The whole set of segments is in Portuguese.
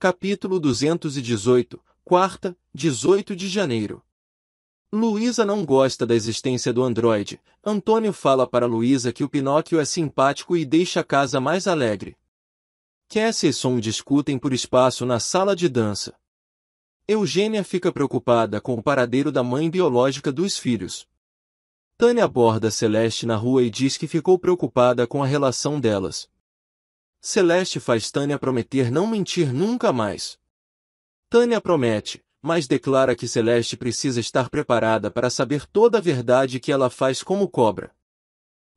Capítulo 218, quarta, 18 de janeiro. Luísa não gosta da existência do androide. Antônio fala para Luísa que o Pinóquio é simpático e deixa a casa mais alegre. Cassie e Son discutem por espaço na sala de dança. Eugênia fica preocupada com o paradeiro da mãe biológica dos filhos. Tânia aborda Celeste na rua e diz que ficou preocupada com a relação delas. Celeste faz Tânia prometer não mentir nunca mais. Tânia promete, mas declara que Celeste precisa estar preparada para saber toda a verdade que ela faz como cobra.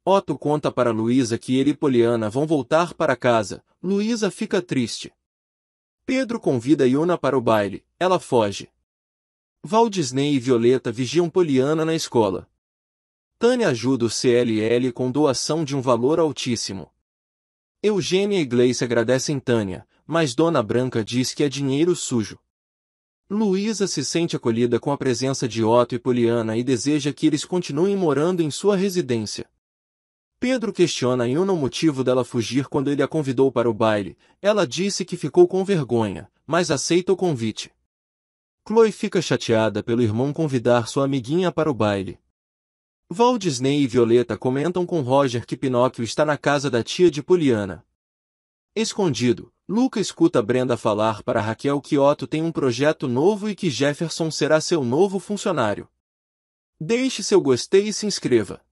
Otto conta para Luísa que ele e Poliana vão voltar para casa. Luísa fica triste. Pedro convida Iona para o baile. Ela foge. Val Disney e Violeta vigiam Poliana na escola. Tânia ajuda o CLL com doação de um valor altíssimo. Eugênia e Gleice agradecem Tânia, mas Dona Branca diz que é dinheiro sujo. Luísa se sente acolhida com a presença de Otto e Poliana e deseja que eles continuem morando em sua residência. Pedro questiona e o motivo dela fugir quando ele a convidou para o baile. Ela disse que ficou com vergonha, mas aceita o convite. Chloe fica chateada pelo irmão convidar sua amiguinha para o baile, Walt Disney e Violeta comentam com Roger que Pinóquio está na casa da tia de Poliana. Escondido, Luca escuta Brenda falar para Raquel que Otto tem um projeto novo e que Jefferson será seu novo funcionário. Deixe seu gostei e se inscreva.